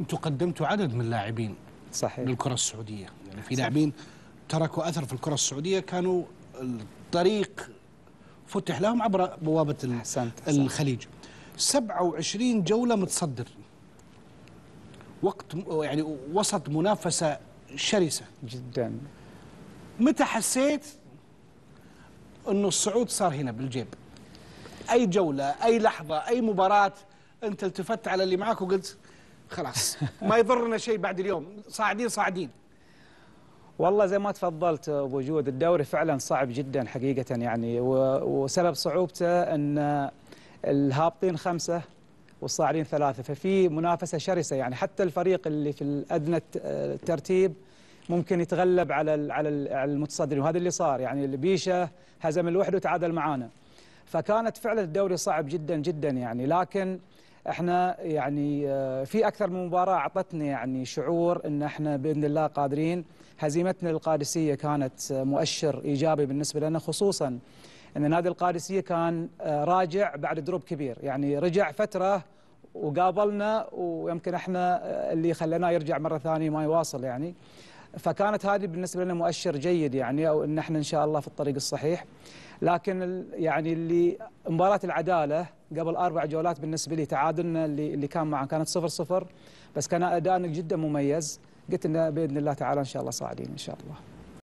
انتم قدمتوا عدد من اللاعبين صحيح للكره السعوديه يعني في لاعبين تركوا اثر في الكره السعوديه كانوا الطريق فتح لهم عبر بوابه أحسنت. الخليج 27 جوله متصدر وقت يعني وسط منافسه شرسه جدا متى حسيت انه الصعود صار هنا بالجيب اي جوله اي لحظه اي مباراه انت التفت على اللي معك وقلت خلاص ما يضرنا شيء بعد اليوم صاعدين صاعدين والله زي ما تفضلت ابو جود الدوري فعلا صعب جدا حقيقه يعني وسبب صعوبته ان الهابطين خمسه والصاعدين ثلاثه ففي منافسه شرسه يعني حتى الفريق اللي في الادنى الترتيب ممكن يتغلب على على المتصدرين وهذا اللي صار يعني البيشه هزم الوحده وتعادل معانا فكانت فعلا الدوري صعب جدا جدا يعني لكن احنا يعني آه، في اكثر من مباراه اعطتنا يعني شعور ان احنا باذن الله قادرين هزيمتنا للقادسيه كانت آه، مؤشر ايجابي بالنسبه لنا خصوصا ان نادي القادسيه كان آه، راجع بعد دروب كبير يعني رجع فتره وقابلنا ويمكن احنا اللي خليناه يرجع مره ثانيه ما يواصل يعني فكانت هذه بالنسبه لنا مؤشر جيد يعني او ان احنا ان شاء الله في الطريق الصحيح لكن يعني اللي مباراه العداله قبل اربع جولات بالنسبه لي تعادلنا اللي اللي كان معه كانت صفر صفر بس كان ادائنا جدا مميز قلت لنا باذن الله تعالى ان شاء الله صاعدين ان شاء الله